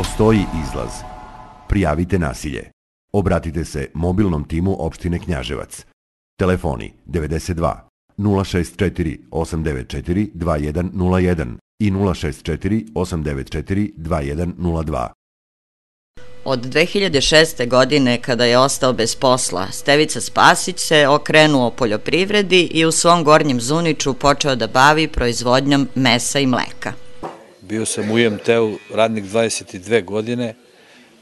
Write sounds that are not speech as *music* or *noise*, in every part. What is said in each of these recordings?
Postoji izlaz. Prijavite nasilje. Obratite se mobilnom timu opštine Knjaževac. Telefoni 92 064 894 2101 i 064 894 2102. Od 2006. godine, kada je ostao bez posla, Stevica Spasić se okrenuo poljoprivredi i u svom gornjem zuniču počeo da bavi proizvodnjom mesa i mleka. Bio sam u IMT-u radnik 22 godine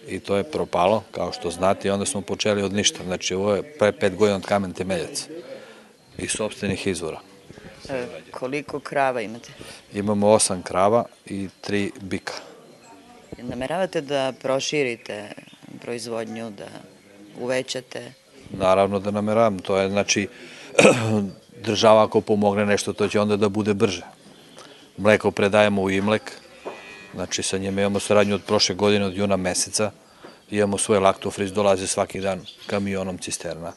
i to je propalo, kao što znate, i onda smo počeli od ništa. Znači, ovo je pre pet godina od kamen temeljac i sobstvenih izvora. E, koliko krava imate? Imamo osam krava i tri bika. Nameravate da proširite proizvodnju, da uvećate? Naravno da nameravam. To je, znači, *clears throat* država ako pomogne nešto, to će onda da bude brže. Mleko predajemo u Imlek, znači sa njima imamo saradnju od prošle godine, od juna meseca. Imamo svoje laktofriz, dolaze svaki dan kamionom cisterna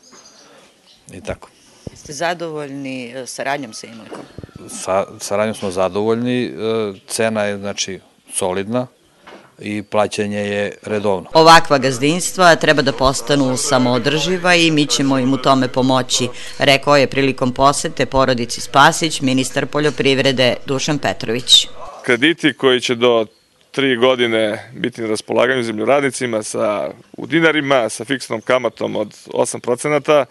i tako. Ste zadovoljni e, saradnjom sa Imlekom? Sa, saradnjom smo zadovoljni, e, cena je znači solidna, i plaćanje je redovno. Ovakva gazdinstva treba da postanu samoodrživa i mi ćemo im u tome pomoći, rekao je prilikom posete porodici Spasić ministar poljoprivrede Dušan Petrović. Krediti koji će do tri godine biti na raspolaganju zemljoradnicima sa, u dinarima sa fiksnom kamatom od 8%,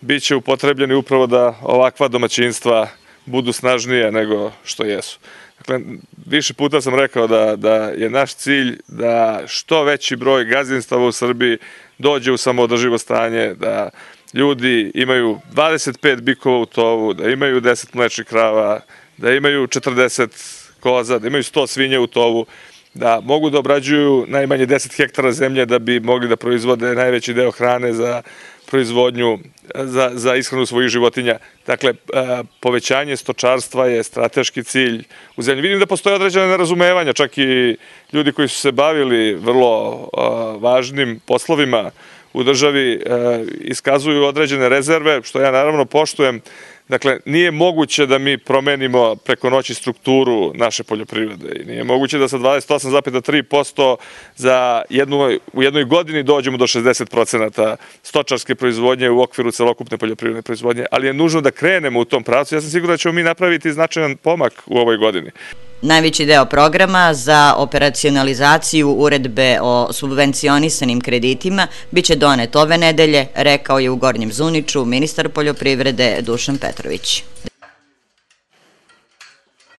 bit će upotrebljeni upravo da ovakva domaćinstva budu snažnije nego što jesu. Dakle, više puta sam rekao da, da je naš cilj da što veći broj gazdinstava u Srbiji dođe u samoodrživo stanje, da ljudi imaju 25 bikova u tovu, da imaju 10 mlečnih krava, da imaju 40 koza, da imaju 100 svinja u tovu da mogu da obrađuju najmanje 10 hektara zemlje da bi mogli da proizvode najveći deo hrane za proizvodnju, za, za ishranu svojih životinja. Dakle, e, povećanje stočarstva je strateški cilj u zemlji. Vidim da postoje određene nerazumevanja, čak i ljudi koji su se bavili vrlo e, važnim poslovima, u državi e, iskazuju određene rezerve, što ja naravno poštujem. Dakle, nije moguće da mi promenimo preko noći strukturu naše poljoprivrede i nije moguće da sa 28,3% za jednu, u jednoj godini dođemo do 60% stočarske proizvodnje u okviru celokupne poljoprivredne proizvodnje, ali je nužno da krenemo u tom pravcu. Ja sam siguran da ćemo mi napraviti značajan pomak u ovoj godini najveći deo programa za operacionalizaciju uredbe o subvencionisanim kreditima biće donet ove nedelje, rekao je u Gornjem Zuniću ministar poljoprivrede Dušan Petrović.